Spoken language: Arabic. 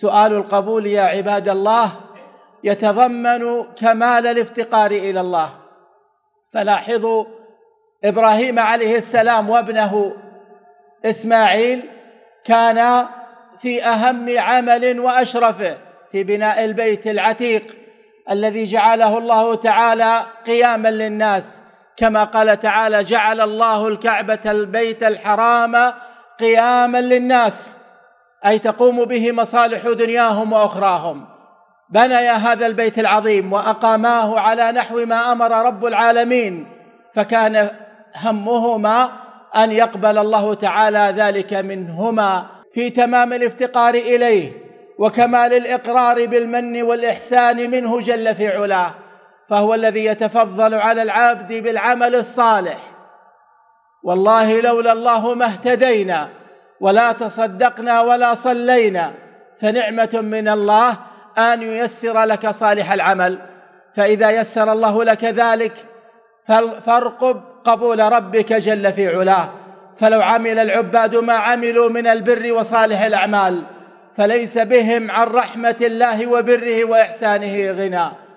سؤال القبول يا عباد الله يتضمن كمال الافتقار الى الله فلاحظوا ابراهيم عليه السلام وابنه اسماعيل كان في اهم عمل واشرفه في بناء البيت العتيق الذي جعله الله تعالى قياما للناس كما قال تعالى جعل الله الكعبه البيت الحرام قياما للناس اي تقوم به مصالح دنياهم واخراهم بنيا هذا البيت العظيم واقاماه على نحو ما امر رب العالمين فكان همهما ان يقبل الله تعالى ذلك منهما في تمام الافتقار اليه وكمال الاقرار بالمن والاحسان منه جل في علاه فهو الذي يتفضل على العبد بالعمل الصالح والله لولا الله ما اهتدينا ولا تصدقنا ولا صلينا فنعمه من الله ان ييسر لك صالح العمل فاذا يسر الله لك ذلك فارقب قبول ربك جل في علاه فلو عمل العباد ما عملوا من البر وصالح الاعمال فليس بهم عن رحمه الله وبره واحسانه غنى